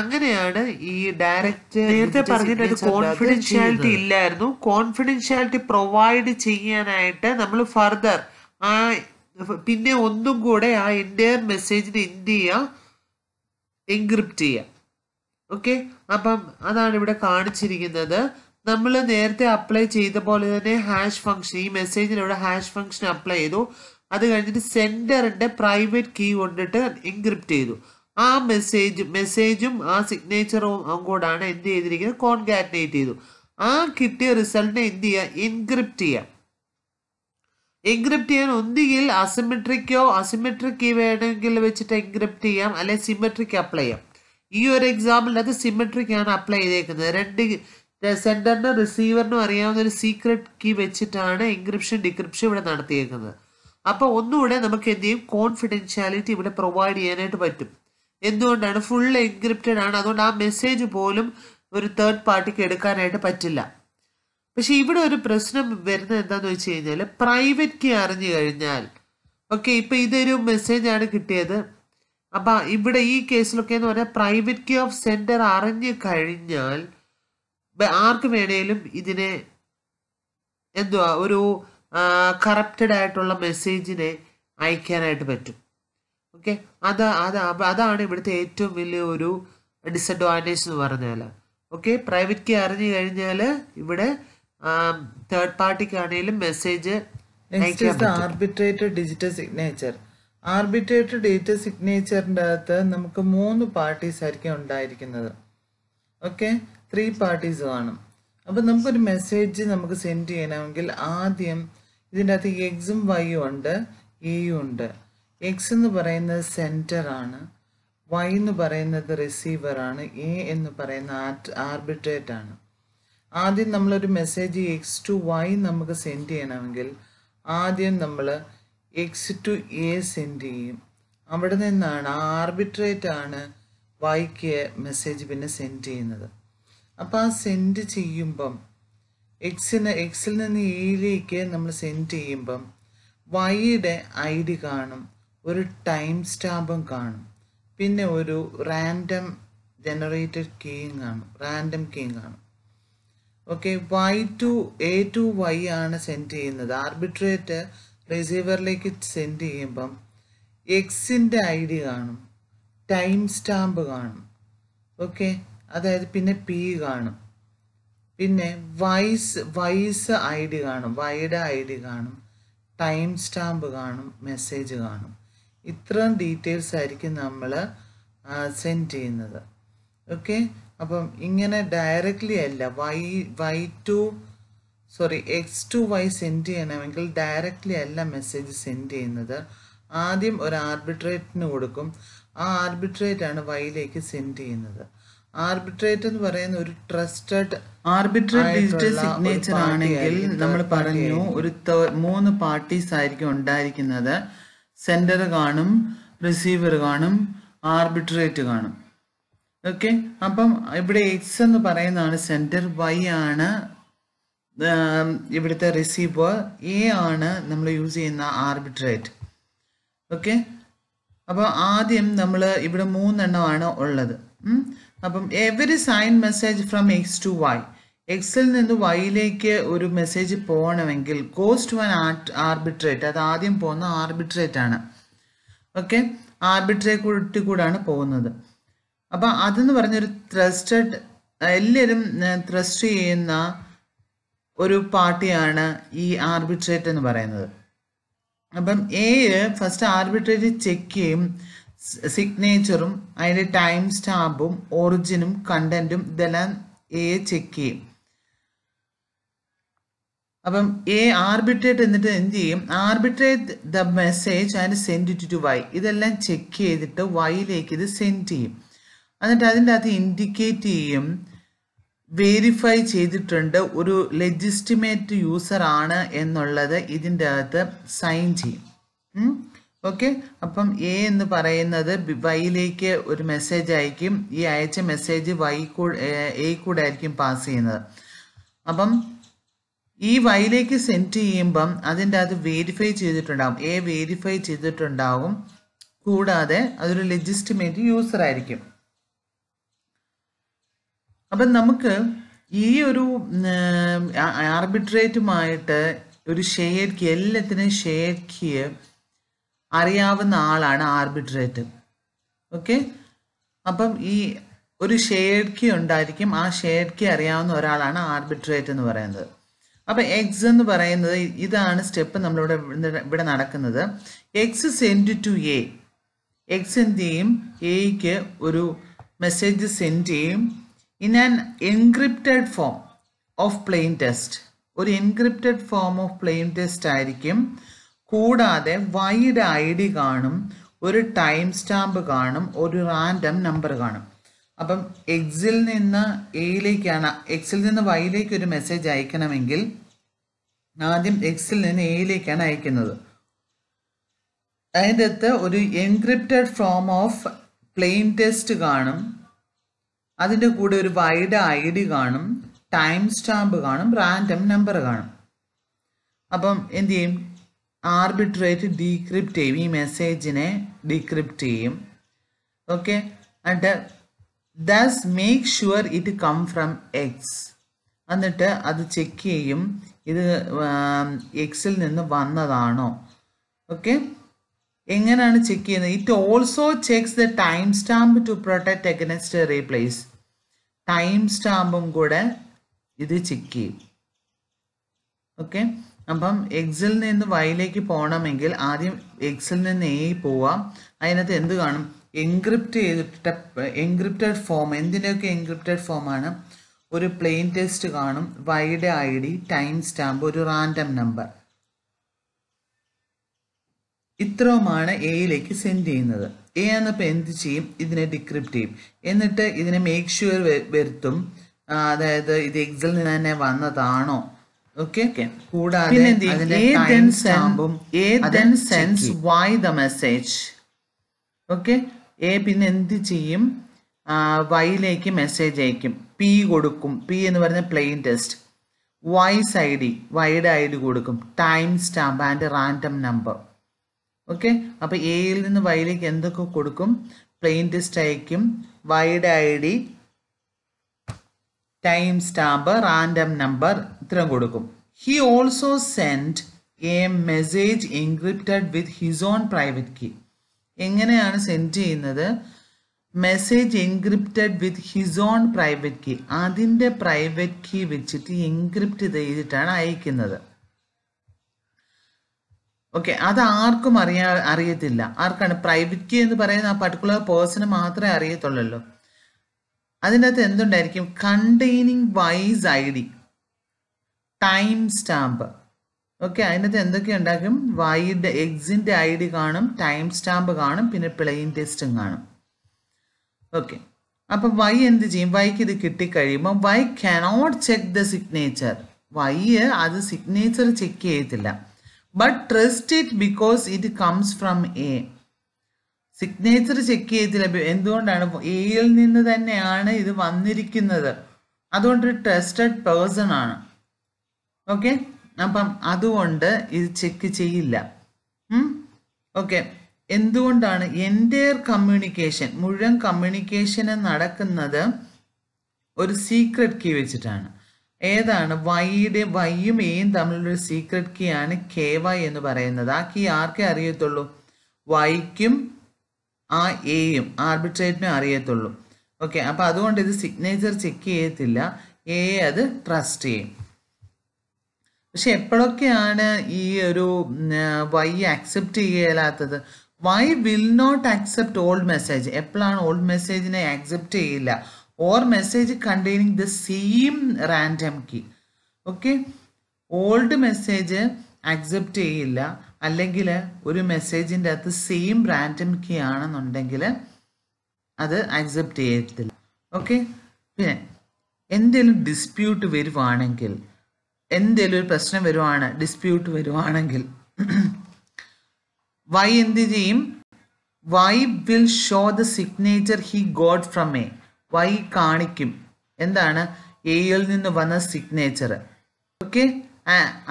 അങ്ങനെയാണ് ഈ ഡയറക്റ്റ് നേരത്തെ പറഞ്ഞിട്ട് കോൺഫിഡൻഷ്യാലിറ്റി ഇല്ലായിരുന്നു കോൺഫിഡൻഷ്യാലിറ്റി പ്രൊവൈഡ് ചെയ്യാനായിട്ട് നമ്മൾ ഫർദർ ആ പിന്നെ ഒന്നും കൂടെ ആ എൻ്റെ മെസ്സേജിന് എന്ത് ചെയ്യുക എൻക്രിപ്റ്റ് ചെയ്യുക ഓക്കെ അപ്പം അതാണ് ഇവിടെ കാണിച്ചിരിക്കുന്നത് നമ്മൾ നേരത്തെ അപ്ലൈ ചെയ്ത പോലെ തന്നെ ഹാഷ് ഫംഗ്ഷൻ ഈ മെസ്സേജിൽ ഇവിടെ ഹാഷ് ഫംഗ്ഷൻ അപ്ലൈ ചെയ്തു അത് കഴിഞ്ഞിട്ട് സെൻഡറിൻ്റെ പ്രൈവറ്റ് കീ കൊണ്ടിട്ട് എൻക്രിപ്റ്റ് ചെയ്തു ആ മെസ്സേജ് മെസ്സേജും ആ സിഗ്നേച്ചറും കൂടാണ് എന്ത് ചെയ്തിരിക്കുന്നത് കോൺകാറ്റിനേറ്റ് ചെയ്തു ആ കിട്ടിയ റിസൾട്ടിനെ എന്ത് ചെയ്യുക എൻക്രിപ്റ്റ് ചെയ്യുക എൻക്രിപ്റ്റ് ചെയ്യാൻ ഒന്നുകിൽ അസിമെട്രിക്കോ അസിമെട്രിക് വേണമെങ്കിൽ വെച്ചിട്ട് എൻക്രിപ്റ്റ് ചെയ്യാം അല്ലെങ്കിൽ സിമെട്രിക് അപ്ലൈ ചെയ്യാം ഈ ഒരു എക്സാമ്പിളിനകത്ത് സിമെട്രിക് ആണ് അപ്ലൈ ചെയ്തേക്കുന്നത് രണ്ട് സെൻറ്ററിനും റിസീവറിനും അറിയാവുന്ന ഒരു സീക്രട്ട് കീ വെച്ചിട്ടാണ് എൻക്രിപ്ഷൻ ഡിക്രിപ്ഷൻ ഇവിടെ നടത്തിയേക്കുന്നത് അപ്പോൾ ഒന്നുകൂടെ നമുക്ക് എന്ത് ചെയ്യും കോൺഫിഡൻഷ്യാലിറ്റി ഇവിടെ പ്രൊവൈഡ് ചെയ്യാനായിട്ട് പറ്റും എന്തുകൊണ്ടാണ് ഫുൾ എൻക്രിപ്റ്റഡ് ആണ് അതുകൊണ്ട് ആ മെസ്സേജ് പോലും ഒരു തേർഡ് പാർട്ടിക്ക് എടുക്കാനായിട്ട് പറ്റില്ല പക്ഷെ ഇവിടെ ഒരു പ്രശ്നം വരുന്നത് എന്താണെന്ന് വെച്ച് കഴിഞ്ഞാൽ പ്രൈവറ്റ് കീ അറിഞ്ഞു കഴിഞ്ഞാൽ ഓക്കെ ഇപ്പം ഇതൊരു മെസ്സേജാണ് കിട്ടിയത് അപ്പം ഇവിടെ ഈ കേസിലൊക്കെ എന്ന് പറഞ്ഞാൽ പ്രൈവറ്റ് കീ ഓഫ് സെൻറ്റർ അറിഞ്ഞു കഴിഞ്ഞാൽ ആർക്ക് വേണേലും ഇതിനെ എന്തുവാ ഒരു കറപ്റ്റഡ് ആയിട്ടുള്ള മെസ്സേജിനെ അയക്കാനായിട്ട് പറ്റും ഓക്കെ അത് അത് അതാണ് ഇവിടുത്തെ ഏറ്റവും വലിയ ഒരു ഡിസഡ്വാൻറ്റേജ് എന്ന് പറഞ്ഞാൽ ഓക്കെ പ്രൈവറ്റ് കീ അറിഞ്ഞു കഴിഞ്ഞാൽ ഇവിടെ തേർഡ് പാർട്ടിക്കാണെങ്കിലും message arbitrated digital signature arbitrated digital സിഗ്നേച്ചറിൻ്റെ അകത്ത് നമുക്ക് മൂന്ന് പാർട്ടീസ് ആയിരിക്കും ഉണ്ടായിരിക്കുന്നത് ഓക്കെ ത്രീ പാർട്ടീസ് കാണും അപ്പം നമുക്കൊരു മെസ്സേജ് നമുക്ക് സെൻഡ് ചെയ്യണമെങ്കിൽ ആദ്യം ഇതിൻ്റെ അകത്ത് എക്സും വൈയും ഉണ്ട് എയും ഉണ്ട് എക്സ് എന്ന് പറയുന്നത് സെൻറ്റർ ആണ് വൈ എന്ന് പറയുന്നത് റിസീവർ ആണ് എ എന്ന് പറയുന്ന ആർബിട്രേറ്റ് ആണ് ആദ്യം നമ്മളൊരു മെസ്സേജ് എക്സ് ടു വൈ നമുക്ക് സെൻഡ് ചെയ്യണമെങ്കിൽ ആദ്യം നമ്മൾ എക്സ് ടു എ സെൻഡ് ചെയ്യും അവിടെ നിന്നാണ് ആ ആർബിട്രേറ്റ് ആണ് വൈക്ക് മെസ്സേജ് പിന്നെ സെൻഡ് ചെയ്യുന്നത് അപ്പോൾ ആ സെൻഡ് ചെയ്യുമ്പം എക്സിന് എക്സിൽ നിന്ന് എയിലേക്ക് e നമ്മൾ സെൻഡ് ചെയ്യുമ്പം വൈയുടെ ഐ ഡി കാണും ഒരു ടൈം സ്റ്റാമ്പും കാണും പിന്നെ ഒരു റാൻഡം ജനറേറ്റഡ് കീയും കാണും റാൻഡം കീയും കാണും okay Y to A to Y ആണ് സെൻഡ് ചെയ്യുന്നത് ആർബിട്രേറ്റ് റിസീവറിലേക്ക് സെൻഡ് ചെയ്യുമ്പം എക്സിൻ്റെ ഐ ഡി കാണും ടൈം സ്റ്റാമ്പ് കാണും ഓക്കെ അതായത് പിന്നെ പി കാണും പിന്നെ വൈസ് വൈസ് ഐ ഡി കാണും വൈയുടെ ഐ ഡി കാണും ടൈം സ്റ്റാമ്പ് കാണും മെസ്സേജ് കാണും ഇത്രയും ഡീറ്റെയിൽസ് ആയിരിക്കും നമ്മൾ സെൻഡ് ചെയ്യുന്നത് ഓക്കെ അപ്പം ഇങ്ങനെ ഡയറക്റ്റ്ലി അല്ല Y Y to sorry X to Y send ചെയ്യണമെങ്കിൽ ഡയറക്റ്റ്ലി അല്ല മെസ്സേജ് സെൻഡ് ചെയ്യുന്നത് ആദ്യം ഒരു ആർബിട്രേറ്റിന് കൊടുക്കും ആ ആർബിട്രേറ്റ് ആണ് വൈയിലേക്ക് സെൻഡ് ചെയ്യുന്നത് ആർബിട്രേറ്റ് എന്ന് പറയുന്ന ഒരു ട്രസ്റ്റഡ് ആർബിട്രേറ്റ് ഡിജിറ്റൽ സിഗ്നേച്ചർ ആണെങ്കിൽ നമ്മൾ പറഞ്ഞു ഒരു മൂന്ന് പാർട്ടീസ് ആയിരിക്കും ഉണ്ടായിരിക്കുന്നത് സെൻറ്റർ കാണും റിസീവർ കാണും ആർബിട്രേറ്റ് കാണും ഓക്കെ അപ്പം ഇവിടെ എക്സ് എന്ന് പറയുന്നതാണ് സെൻറ്റർ വൈ ആണ് ഇവിടുത്തെ റിസീവർ എ ആണ് നമ്മൾ യൂസ് ചെയ്യുന്ന ആർബിട്രേറ്റ് ഓക്കെ അപ്പോൾ ആദ്യം നമ്മൾ ഇവിടെ മൂന്നെണ്ണമാണ് ഉള്ളത് അപ്പം every sign message from X to Y എക്സിൽ നിന്ന് വൈയിലേക്ക് ഒരു മെസ്സേജ് പോകണമെങ്കിൽ കോസ് ടു ആൻ ആർബിട്രേറ്റ് അത് ആദ്യം പോകുന്ന ആർബിട്രേറ്റ് ആണ് ഓക്കെ ആർബിട്രേറ്റ് കൂടാണ് പോകുന്നത് അപ്പം അതെന്ന് പറഞ്ഞൊരു ത്രസ്റ്റഡ് എല്ലാവരും ത്രസ്റ്റ് ചെയ്യുന്ന ഒരു പാർട്ടിയാണ് ഈ ആർബിട്രേറ്റ് എന്ന് പറയുന്നത് അപ്പം എ ഫസ്റ്റ് ആർബിട്രേറ്റ് ചെക്ക് ചെയ്യും സിഗ്നേച്ചറും അതിൻ്റെ ടൈം സ്റ്റാമ്പും ഒറിജിനും കണ്ടൻറ്റും ഇതെല്ലാം എ ചെക്ക് ചെയ്യും അപ്പം എ ആർബിട്രേറ്റ് എന്നിട്ട് എന്ത് ചെയ്യും arbitrate the message and send it to Y ഇതെല്ലാം ചെക്ക് ചെയ്തിട്ട് വൈയിലേക്ക് ഇത് സെൻഡ് ചെയ്യും എന്നിട്ട് അതിൻ്റെ അകത്ത് ഇൻഡിക്കേറ്റ് ചെയ്യും വേരിഫൈ ചെയ്തിട്ടുണ്ട് ഒരു ലെജിസ്റ്റിമേറ്റ് യൂസർ ആണ് എന്നുള്ളത് ഇതിൻ്റെ അകത്ത് സൈൻ ചെയ്യും ഓക്കെ അപ്പം എ എന്ന് പറയുന്നത് വൈയിലേക്ക് ഒരു മെസ്സേജ് അയക്കും ഈ അയച്ച മെസ്സേജ് വൈ കൂടെ എ കൂടെ ആയിരിക്കും പാസ് ചെയ്യുന്നത് അപ്പം ഈ വൈയിലേക്ക് സെൻഡ് ചെയ്യുമ്പം അതിൻ്റെ അത് വേരിഫൈ ചെയ്തിട്ടുണ്ടാകും എ വേരിഫൈ ചെയ്തിട്ടുണ്ടാകും കൂടാതെ അതൊരു ലെജിസ്റ്റിമേറ്റ് യൂസർ ആയിരിക്കും അപ്പം നമുക്ക് ഈ ഒരു ആർബിട്രേറ്റുമായിട്ട് ഒരു ഷെയർ കി എല്ലാത്തിനും ഷെയർ കി അറിയാവുന്ന ആളാണ് ആർബിട്രേറ്റ് ഓക്കെ അപ്പം ഈ ഒരു ഷെയർ കി ഉണ്ടായിരിക്കും ആ ഷെയർ കി അറിയാവുന്ന ഒരാളാണ് ആർബിട്രേറ്റ് എന്ന് പറയുന്നത് അപ്പോൾ എക്സ് എന്ന് പറയുന്നത് ഇതാണ് സ്റ്റെപ്പ് നമ്മളിവിടെ ഇവിടെ നടക്കുന്നത് X send to A X എന്ത് ചെയ്യും എയ്ക്ക് ഒരു മെസ്സേജ് സെൻഡ് ചെയ്യും in an encrypted form of plain text ഒരു encrypted form of plain text ആയിരിക്കും കൂടാതെ വൈഡ് ഐ ഡി കാണും ഒരു ടൈം സ്റ്റാമ്പ് കാണും ഒരു റാൻഡം നമ്പർ കാണും അപ്പം എക്സിൽ നിന്ന് എയിലേക്കാണ് എക്സിൽ നിന്ന് വൈയിലേക്ക് ഒരു മെസ്സേജ് അയക്കണമെങ്കിൽ ആദ്യം എക്സിൽ നിന്ന് എയിലേക്കാണ് അയക്കുന്നത് അതിൻ്റെ അകത്ത് ഒരു encrypted form of plain text കാണും അതിൻ്റെ കൂടെ ഒരു വൈഡ് ഐ ഡി കാണും ടൈം സ്റ്റാമ്പ് കാണും റാൻഡം നമ്പർ കാണും അപ്പം എന്ത് ചെയ്യും ആർബിട്രേറ്റ് ഡീക്രിപ്റ്റ് ചെയ്യും ഈ മെസ്സേജിനെ ഡീക്രിപ്റ്റ് ചെയ്യും ഓക്കെ എന്നിട്ട് thus make sure it come from X എന്നിട്ട് അത് ചെക്ക് ചെയ്യും ഇത് എക്സിൽ നിന്ന് വന്നതാണോ ഓക്കെ എങ്ങനെയാണ് ചെക്ക് ചെയ്യുന്നത് it also checks the time stamp to protect against replays time സ്റ്റാമ്പും കൂടെ ഇത് ചെക്ക് ചെയ്യും ഓക്കെ അപ്പം എക്സിൽ നിന്ന് വൈയിലേക്ക് പോകണമെങ്കിൽ ആദ്യം എക്സിൽ നിന്ന് എ പോവാം അതിനകത്ത് എന്ത് കാണും എൻക്രിപ്റ്റ് ചെയ്തിട്ട് എൻക്രിപ്റ്റഡ് ഫോം എന്തിൻ്റെയൊക്കെ എൻക്രിപ്റ്റഡ് ഫോമാണ് ഒരു പ്ലെയിൻ ടെസ്റ്റ് കാണും Y's I D time stamp ഒരു റാൻഡം നമ്പർ ഇത്രയുമാണ് എയിലേക്ക് സെൻഡ് ചെയ്യുന്നത് എ എന്നപ്പോൾ എന്ത് ചെയ്യും ഇതിനെ ഡിക്രിപ്റ്റ് ചെയ്യും എന്നിട്ട് ഇതിനെ മേക്ക് ഷുവർ വരുത്തും അതായത് ഇത് എക്സിൽ നിന്ന് തന്നെ വന്നതാണോ ഓക്കെ കൂടാതെ sends Y the message okay A പിന്നെ എന്ത് ചെയ്യും വൈയിലേക്ക് മെസ്സേജ് അയക്കും പി കൊടുക്കും പി എന്ന് പറഞ്ഞ പ്ലെയിൻ ടെസ്റ്റ് വോയിസ് I D Y's I D കൊടുക്കും time stamp and random number okay അപ്പോൾ എയിൽ നിന്ന് വൈയിലേക്ക് എന്തൊക്കെ കൊടുക്കും പ്ലെയിൻ ടെസ്റ്റ് അയക്കും Y's I D time stamp random number ഇത്രയും കൊടുക്കും he also send a message encrypted with his own private key എങ്ങനെയാണ് സെൻഡ് ചെയ്യുന്നത് message encrypted with his own private key അതിൻ്റെ പ്രൈവറ്റ് കീ വെച്ചിട്ട് എൻക്രിപ്റ്റ് ചെയ്തിട്ടാണ് അയക്കുന്നത് ഓക്കെ അത് ആർക്കും അറിയാ അറിയത്തില്ല ആർക്കാണ് പ്രൈവറ്റ് കീ എന്ന് പറയുന്ന ആ പർട്ടിക്കുലർ പേഴ്സണ് മാത്രമേ അറിയത്തുള്ളല്ലോ അതിൻ്റെ അകത്ത് എന്തുണ്ടായിരിക്കും containing Y's I D time stamp okay അതിനകത്ത് എന്തൊക്കെ ഉണ്ടാക്കും വൈഡ് എക്സിൻ്റെ ഐ ഡി കാണും ടൈം സ്റ്റാമ്പ് കാണും പിന്നെ പ്ലെയിൻ ടെസ്റ്റും കാണും ഓക്കെ അപ്പം വൈ എന്ത് ചെയ്യും വൈക്ക് ഇത് കഴിയുമ്പോൾ Y cannot check the signature Y അത് സിഗ്നേച്ചർ ചെക്ക് ചെയ്യത്തില്ല but trust it because it comes from A signature check ചെയ്യത്തില്ല എന്തുകൊണ്ടാണ് എയിൽ നിന്ന് തന്നെയാണ് ഇത് വന്നിരിക്കുന്നത് അതുകൊണ്ട് ട്രസ്റ്റഡ് പേഴ്സൺ ആണ് ഓക്കെ അപ്പം അതുകൊണ്ട് ഇത് ചെക്ക് ചെയ്യില്ല ഓക്കെ എന്തുകൊണ്ടാണ് എൻ്റെ കമ്മ്യൂണിക്കേഷൻ മുഴുവൻ കമ്മ്യൂണിക്കേഷൻ നടക്കുന്നത് ഒരു സീക്രട്ട് കീ വെച്ചിട്ടാണ് ഏതാണ് വൈയുടെ വൈയും എയും തമ്മിലുള്ള സീക്രട്ട് കീ ആണ് കെ വൈ എന്ന് പറയുന്നത് ആ കീ ആർക്കേ അറിയത്തുള്ളൂ വൈക്കും ആ എയും ആർബിട്രേറ്റിനും അറിയത്തുള്ളൂ ഓക്കെ അപ്പോൾ അതുകൊണ്ട് ഇത് സിഗ്നേച്ചർ ചെക്ക് ചെയ്യത്തില്ല എ അത് ട്രസ്റ്റ് ചെയ്യും പക്ഷെ എപ്പോഴൊക്കെയാണ് ഈ ഒരു വൈ ആക്സെപ്റ്റ് ചെയ്യലാത്തത് Y will not accept old message എപ്പോഴാണ് ഓൾഡ് മെസ്സേജിനെ ആക്സെപ്റ്റ് ചെയ്യില്ല or message containing the same random key okay old message accept ചെയ്യില്ല അല്ലെങ്കിൽ ഒരു മെസ്സേജിൻ്റെ അകത്ത് സെയിം റാൻഡം കീ ആണെന്നുണ്ടെങ്കിൽ അത് ആക്സെപ്റ്റ് ചെയ്യത്തില്ല ഓക്കെ പിന്നെ എന്തെങ്കിലും ഡിസ്പ്യൂട്ട് വരുവാണെങ്കിൽ എന്തെങ്കിലും ഒരു പ്രശ്നം വരുവാണ് ഡിസ്പ്യൂട്ട് വരുവാണെങ്കിൽ വൈ എന്ത് ചെയ്യും Y will show the signature he got from A Y കാണിക്കും എന്താണ് എയിൽ നിന്ന് വന്ന സിഗ്നേച്ചർ ഓക്കെ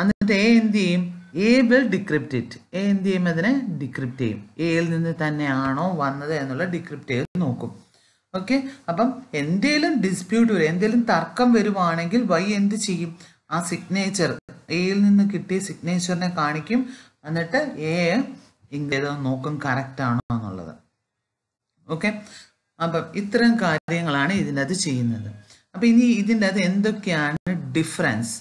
എന്നിട്ട് എ എന്ത് ചെയ്യും A will decrypt it A എന്ത് ചെയ്യും അതിനെ ഡിക്രിപ്റ്റ് ചെയ്യും എയിൽ നിന്ന് തന്നെയാണോ വന്നത് എന്നുള്ള ഡിക്രിപ്റ്റ് ചെയ്ത് നോക്കും ഓക്കെ അപ്പം എന്തെങ്കിലും ഡിസ്പ്യൂട്ട് വരും എന്തെങ്കിലും തർക്കം വരുവാണെങ്കിൽ വൈ എന്ത് ചെയ്യും ആ സിഗ്നേച്ചർ എയിൽ നിന്ന് കിട്ടിയ സിഗ്നേച്ചറിനെ കാണിക്കും എന്നിട്ട് എ ഇംഗ്ലീഷ് നോക്കും കറക്റ്റ് ആണോ എന്നുള്ളത് ഓക്കെ അപ്പം ഇത്തരം കാര്യങ്ങളാണ് ഇതിനകത്ത് ചെയ്യുന്നത് അപ്പം ഇനി ഇതിൻ്റെ അത് എന്തൊക്കെയാണ് ഡിഫറൻസ്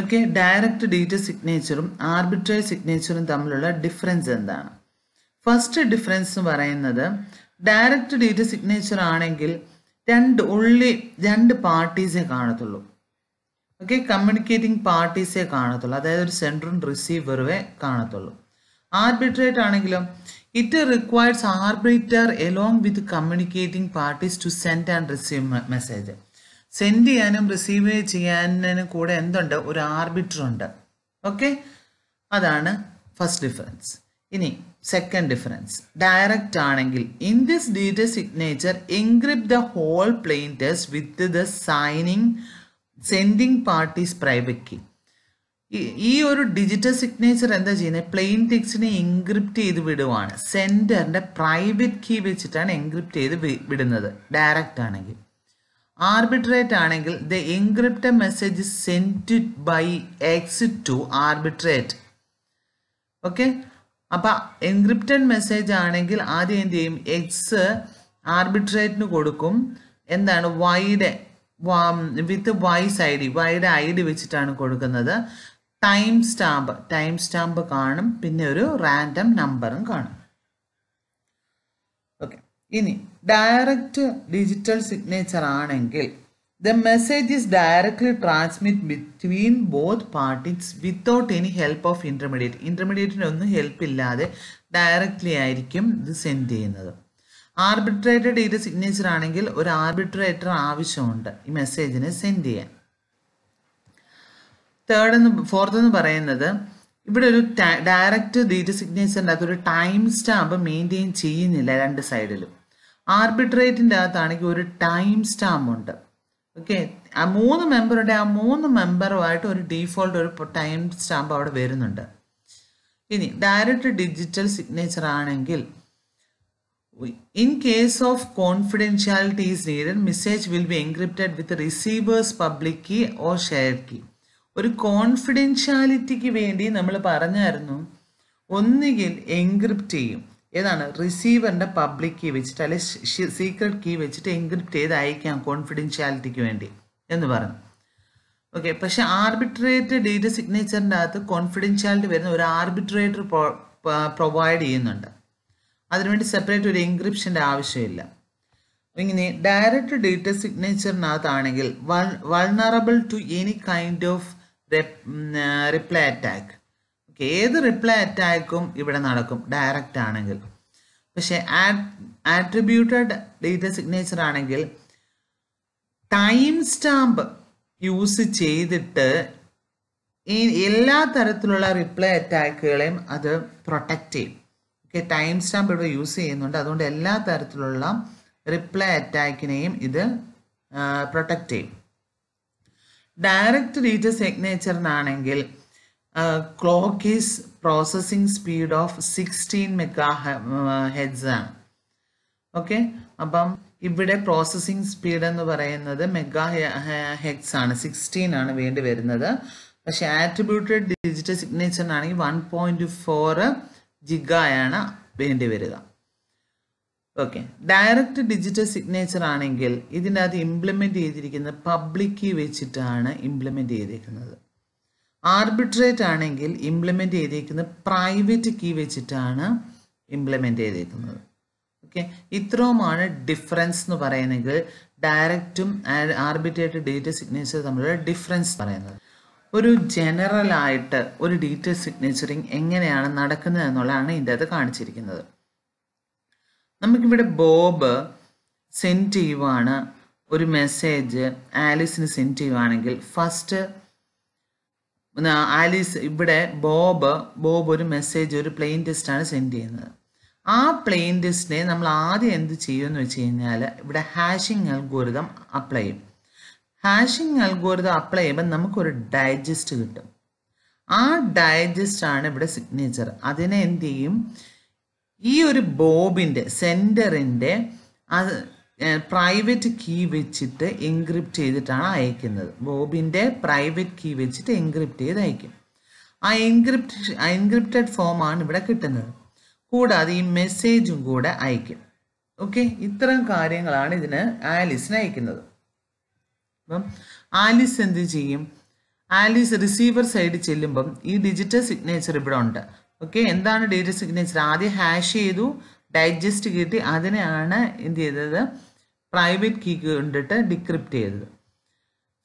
ഓക്കെ ഡയറക്റ്റ് ഡീറ്റ് സിഗ്നേച്ചറും ആർബിട്രറി സിഗ്നേച്ചറും തമ്മിലുള്ള ഡിഫറൻസ് എന്താണ് ഫസ്റ്റ് ഡിഫറൻസ് എന്ന് പറയുന്നത് ഡയറക്റ്റ് ഡീറ്റ് സിഗ്നേച്ചർ ആണെങ്കിൽ രണ്ട് ഉള്ളി രണ്ട് പാർട്ടീസേ കാണത്തുള്ളൂ ഓക്കെ കമ്മ്യൂണിക്കേറ്റിംഗ് പാർട്ടീസേ കാണത്തുള്ളൂ അതായത് ഒരു സെൻട്രൽ റിസീവറുവേ കാണത്തുള്ളൂ ആർബിട്രേറ്റ് ആണെങ്കിലും it requires arbiter along with communicating parties to send and receive message send ചെയ്യാനും റിസീവ് ചെയ്യാനും കൂടെ എന്തുണ്ട് ഒരു ആർബിറ്റർ ഉണ്ട് ഓക്കെ അതാണ് ഫസ്റ്റ് ഡിഫറൻസ് ഇനി സെക്കൻഡ് ഡിഫറൻസ് ഡയറക്റ്റ് ആണെങ്കിൽ in this data signature encrypt the whole plain text with the signing sending parties private key ഈ ഒരു ഡിജിറ്റൽ സിഗ്നേച്ചർ എന്താ ചെയ്യുന്നത് പ്ലെയിൻ ടെക്സ്റ്റിനെ എൻക്രിപ്റ്റ് ചെയ്ത് വിടുവാണ് സെൻഡറിൻ്റെ പ്രൈവറ്റ് കീ വെച്ചിട്ടാണ് എൻക്രിപ്റ്റ് ചെയ്ത് വിടുന്നത് ഡയറക്റ്റ് ആണെങ്കിൽ ആർബിട്രേറ്റ് ആണെങ്കിൽ the encrypt message send by X to arbitrate okay അപ്പം എൻക്രിപ്റ്റഡ് മെസ്സേജ് ആണെങ്കിൽ ആദ്യം എന്ത് ചെയ്യും എക്സ് ആർബിട്രേറ്റിന് കൊടുക്കും എന്താണ് വൈയുടെ വിത്ത് വൈസ് ഐ ഡി വൈയുടെ ഐ ഡി വെച്ചിട്ടാണ് കൊടുക്കുന്നത് ടൈം സ്റ്റാമ്പ് ടൈം സ്റ്റാമ്പ് കാണും പിന്നെ ഒരു റാൻഡം നമ്പറും കാണും ഓക്കെ ഇനി ഡയറക്റ്റ് ഡിജിറ്റൽ സിഗ്നേച്ചർ ആണെങ്കിൽ the message is directly transmit between both parties without any help of intermediate ഒന്നും ഹെൽപ്പ് ഇല്ലാതെ ഡയറക്ട്ലി ആയിരിക്കും ഇത് സെൻഡ് ചെയ്യുന്നത് ആർബിട്രേറ്റഡ് ഡീറ്റ് സിഗ്നേച്ചർ ആണെങ്കിൽ ഒരു ആർബിട്രേറ്റർ ആവശ്യമുണ്ട് ഈ മെസ്സേജിനെ സെൻഡ് ചെയ്യാൻ തേർഡ് എന്ന് ഫോർത്ത് എന്ന് പറയുന്നത് ഇവിടെ ഒരു ഡയറക്റ്റ് ഡീറ്റ് സിഗ്നേച്ചറിൻ്റെ അകത്ത് ഒരു ടൈം സ്റ്റാമ്പ് മെയിൻറ്റെയിൻ ചെയ്യുന്നില്ല രണ്ട് സൈഡിലും ആർബിട്രേറ്റിൻ്റെ അകത്താണെങ്കിൽ ഒരു ടൈം സ്റ്റാമ്പ് ഉണ്ട് ഓക്കെ ആ മൂന്ന് മെമ്പറുടെ ആ മൂന്ന് മെമ്പറുമായിട്ട് ഒരു ഡീഫോൾട്ട് ഒരു ടൈം സ്റ്റാമ്പ് അവിടെ വരുന്നുണ്ട് ഇനി ഡയറക്റ്റ് ഡിജിറ്റൽ സിഗ്നേച്ചർ ആണെങ്കിൽ In case of confidentiality is needed, message will be encrypted with receiver's public key or shared key. ഒരു കോൺഫിഡൻഷ്യാലിറ്റിക്ക് വേണ്ടി നമ്മൾ പറഞ്ഞായിരുന്നു ഒന്നുകിൽ എൻക്രിപ്റ്റ് ചെയ്യും ഏതാണ് റിസീവറിൻ്റെ പബ്ലിക് കീ വെച്ചിട്ട് അല്ലെങ്കിൽ സീക്രട്ട് കീ വെച്ചിട്ട് എൻക്രിപ്റ്റ് ചെയ്ത് അയക്കാം കോൺഫിഡൻഷ്യാലിറ്റിക്ക് വേണ്ടി എന്ന് പറഞ്ഞു ഓക്കെ പക്ഷെ ആർബിട്രേറ്റ് ഡേറ്റ സിഗ്നേച്ചറിൻ്റെ അകത്ത് കോൺഫിഡൻഷ്യാലിറ്റി വരുന്ന ഒരു ആർബിട്രേറ്റർ പ്രൊവൈഡ് ചെയ്യുന്നുണ്ട് അതിനുവേണ്ടി സെപ്പറേറ്റ് ഒരു എൻക്രിപ്ഷൻ്റെ ആവശ്യമില്ല ഇങ്ങനെ ഡയറക്റ്റ് ഡേറ്റ സിഗ്നേച്ചറിനകത്താണെങ്കിൽ വൾ vulnerable to any kind of reply attack ഏത് റിപ്ലൈ അറ്റാക്കും ഇവിടെ നടക്കും ഡയറക്റ്റ് ആണെങ്കിൽ പക്ഷേ ആട്രിബ്യൂട്ടഡ് ഡേറ്റ സിഗ്നേച്ചർ ആണെങ്കിൽ ടൈം സ്റ്റാമ്പ് യൂസ് ചെയ്തിട്ട് എല്ലാ തരത്തിലുള്ള റിപ്ലൈ അറ്റാക്കുകളെയും അത് പ്രൊട്ടക്റ്റ് ചെയ്യും ഓക്കെ ടൈം സ്റ്റാമ്പ് ഇവിടെ യൂസ് ചെയ്യുന്നുണ്ട് അതുകൊണ്ട് എല്ലാ തരത്തിലുള്ള റിപ്ലൈ അറ്റാക്കിനെയും ഇത് പ്രൊട്ടക്റ്റ് ചെയ്യും ഡയറക്റ്റ് ഡീറ്റ സിഗ്നേച്ചറിനാണെങ്കിൽ clock is processing speed of sixteen mega hertz ആണ് ഓക്കെ അപ്പം ഇവിടെ പ്രോസസ്സിംഗ് സ്പീഡ് എന്ന് പറയുന്നത് മെഗാ ഹെഡ്സ് ആണ് സിക്സ്റ്റീൻ ആണ് വേണ്ടി വരുന്നത് പക്ഷേ ആട്രിബ്യൂട്ടഡ് ഡിജിറ്റൽ സിഗ്നേച്ചറിനാണെങ്കിൽ വൺ പോയിൻറ്റ് ഫോർ ജിഗായാണ് വേണ്ടി വരിക ഓക്കെ ഡയറക്റ്റ് ഡിജിറ്റൽ സിഗ്നേച്ചർ ആണെങ്കിൽ ഇതിൻ്റെ അത് ഇംപ്ലിമെൻ്റ് ചെയ്തിരിക്കുന്നത് പബ്ലിക് കീ വെച്ചിട്ടാണ് ഇംപ്ലിമെൻ്റ് ചെയ്തിരിക്കുന്നത് ആർബിട്രേറ്റ് ആണെങ്കിൽ ഇംപ്ലിമെൻ്റ് ചെയ്തിരിക്കുന്നത് പ്രൈവറ്റ് കീ വെച്ചിട്ടാണ് ഇംപ്ലിമെൻ്റ് ചെയ്തിരിക്കുന്നത് ഓക്കെ ഇത്രയുമാണ് ഡിഫറൻസ് എന്ന് പറയുന്നെങ്കിൽ ഡയറക്റ്റും ആർബിറ്റേറ്റ് ഡേറ്റ് സിഗ്നേച്ചർ തമ്മിലുള്ള ഡിഫറൻസ് പറയുന്നത് ഒരു ജനറലായിട്ട് ഒരു ഡീറ്റെയിൽ സിഗ്നേച്ചറിങ് എങ്ങനെയാണ് നടക്കുന്നത് എന്നുള്ളതാണ് ഇതിൻ്റെ അത് കാണിച്ചിരിക്കുന്നത് നമുക്കിവിടെ ബോബ് സെൻഡ് ചെയ്യുവാണ് ഒരു മെസ്സേജ് ആലീസിന് സെൻഡ് ചെയ്യുവാണെങ്കിൽ ഫസ്റ്റ് ആലീസ് ഇവിടെ ബോബ് ബോബ് ഒരു മെസ്സേജ് ഒരു പ്ലെയിൻ ടെസ്റ്റാണ് സെൻഡ് ചെയ്യുന്നത് ആ പ്ലെയിൻ ടെസ്റ്റിനെ നമ്മൾ ആദ്യം എന്ത് ചെയ്യുമെന്ന് വെച്ച് കഴിഞ്ഞാൽ ഇവിടെ ഹാഷിംഗ് അൽഗോരിതം അപ്ലൈ ചെയ്യും ഹാഷിംഗ് അൽഗോരിതം അപ്ലൈ ചെയ്യുമ്പോൾ നമുക്കൊരു ഡൈജസ്റ്റ് കിട്ടും ആ ഡൈജസ്റ്റ് ആണ് ഇവിടെ സിഗ്നേച്ചർ അതിനെ എന്ത് ചെയ്യും ഈ ഒരു ബോബിൻ്റെ സെൻറ്ററിൻ്റെ പ്രൈവറ്റ് കീ വെച്ചിട്ട് എൻക്രിപ്റ്റ് ചെയ്തിട്ടാണ് അയക്കുന്നത് ബോബിൻ്റെ പ്രൈവറ്റ് കീ വെച്ചിട്ട് എൻക്രിപ്റ്റ് ചെയ്ത് അയക്കും ആ എൻക്രിപ്റ്റ് എൻക്രിപ്റ്റഡ് ഫോമാണ് ഇവിടെ കിട്ടുന്നത് കൂടാതെ ഈ മെസ്സേജും കൂടെ അയക്കും ഓക്കെ ഇത്തരം കാര്യങ്ങളാണ് ഇതിന് ആലിസിന് അയക്കുന്നത് അപ്പം ആലീസ് എന്ത് ചെയ്യും ആലീസ് റിസീവർ സൈഡ് ചെല്ലുമ്പം ഈ ഡിജിറ്റൽ സിഗ്നേച്ചർ ഇവിടെ ഉണ്ട് ഓക്കെ എന്താണ് ഡിജിറ്റൽ സിഗ്നേച്ചർ ആദ്യം ഹാഷ് ചെയ്തു ഡൈജസ്റ്റ് കിട്ടി അതിനെയാണ് എന്ത് ചെയ്തത് പ്രൈവറ്റ് കീ കൊണ്ടിട്ട് ഡിക്രിപ്റ്റ് ചെയ്തത്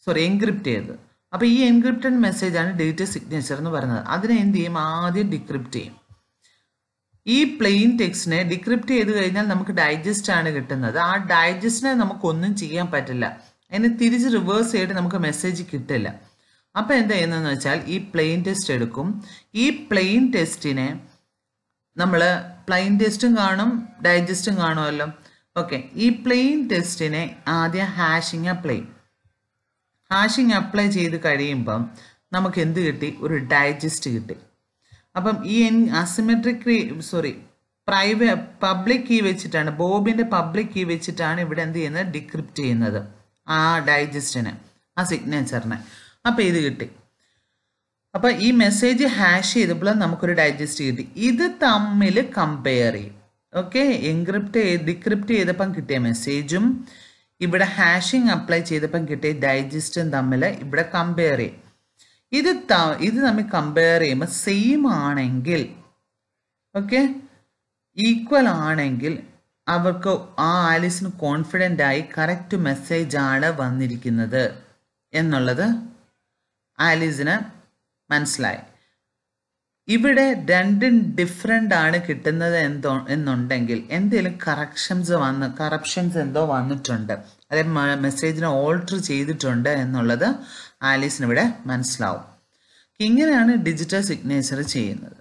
സോറി എൻക്രിപ്റ്റ് ചെയ്തത് അപ്പോൾ ഈ എൻക്രിപ്റ്റഡ് മെസ്സേജാണ് ഡിജിറ്റൽ സിഗ്നേച്ചർ എന്ന് പറയുന്നത് അതിനെ എന്ത് ചെയ്യും ആദ്യം ഡിക്രിപ്റ്റ് ചെയ്യും ഈ പ്ലെയിൻ ടെക്സ്റ്റിനെ ഡിക്രിപ്റ്റ് ചെയ്ത് കഴിഞ്ഞാൽ നമുക്ക് ഡൈജസ്റ്റ് ആണ് കിട്ടുന്നത് ആ ഡൈജസ്റ്റിനെ നമുക്കൊന്നും ചെയ്യാൻ പറ്റില്ല അതിന് തിരിച്ച് റിവേഴ്സ് ചെയ്തിട്ട് നമുക്ക് മെസ്സേജ് കിട്ടില്ല അപ്പോൾ എന്താ ചെയ്യുന്നതെന്ന് വെച്ചാൽ ഈ പ്ലെയിൻ ടെസ്റ്റ് എടുക്കും ഈ പ്ലെയിൻ ടെസ്റ്റിനെ നമ്മൾ പ്ലെയിൻ ടെസ്റ്റും കാണും ഡൈജസ്റ്റും കാണുമല്ലോ ഓക്കെ ഈ പ്ലെയിൻ ടെസ്റ്റിനെ ആദ്യം ഹാഷിങ് അപ്ലൈ ഹാഷിങ് അപ്ലൈ ചെയ്ത് കഴിയുമ്പം നമുക്ക് എന്ത് കിട്ടി ഒരു ഡൈജസ്റ്റ് കിട്ടി അപ്പം ഈ അസിമെട്രിക് സോറി പ്രൈവ പബ്ലിക് കീ വെച്ചിട്ടാണ് ബോബിൻ്റെ പബ്ലിക് കീ വെച്ചിട്ടാണ് ഇവിടെ എന്ത് ചെയ്യുന്നത് ഡിക്രിപ്റ്റ് ചെയ്യുന്നത് ആ ഡൈജസ്റ്റിന് ആ സിഗ്നേച്ചറിന് അപ്പോൾ ഇത് കിട്ടി അപ്പോൾ ഈ മെസ്സേജ് ഹാഷ് ചെയ്തപ്പോൾ നമുക്കൊരു ഡൈജസ്റ്റ് കിട്ടി ഇത് തമ്മിൽ കമ്പയർ ചെയ്യും ഓക്കെ എൻക്രിപ്റ്റ് ഡിക്രിപ്റ്റ് ചെയ്തപ്പം കിട്ടിയ മെസ്സേജും ഇവിടെ ഹാഷിങ് അപ്ലൈ ചെയ്തപ്പം കിട്ടിയ ഡൈജസ്റ്റും തമ്മിൽ ഇവിടെ കമ്പയർ ചെയ്യും ഇത് ത ഇത് തമ്മിൽ കമ്പയർ ചെയ്യുമ്പോൾ സെയിം ആണെങ്കിൽ ഓക്കെ ഈക്വൽ ആണെങ്കിൽ അവർക്ക് ആ ആലിസിന് കോൺഫിഡൻ്റ് ആയി കറക്റ്റ് മെസ്സേജ് ആണ് വന്നിരിക്കുന്നത് എന്നുള്ളത് ആലീസിന് മനസ്സിലായി ഇവിടെ രണ്ടും ഡിഫറെൻ്റ് ആണ് കിട്ടുന്നത് എന്തോ എന്നുണ്ടെങ്കിൽ എന്തെങ്കിലും കറക്ഷൻസ് വന്ന് കറപ്ഷൻസ് എന്തോ വന്നിട്ടുണ്ട് അതായത് മെസ്സേജിനെ ഓൾട്ടർ ചെയ്തിട്ടുണ്ട് എന്നുള്ളത് ആലീസിന് ഇവിടെ മനസ്സിലാവും ഇങ്ങനെയാണ് ഡിജിറ്റൽ സിഗ്നേച്ചർ ചെയ്യുന്നത്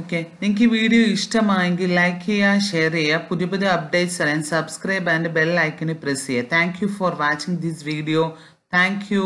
ഓക്കെ നിങ്ങൾക്ക് ഈ വീഡിയോ ഇഷ്ടമായെങ്കിൽ ലൈക്ക് ചെയ്യുക ഷെയർ ചെയ്യുക പുതിയ പുതിയ അപ്ഡേറ്റ്സ് അറിയാൻ സബ്സ്ക്രൈബ് ആൻഡ് ബെൽ ഐക്കന് പ്രസ് ചെയ്യുക thank you for watching this video thank U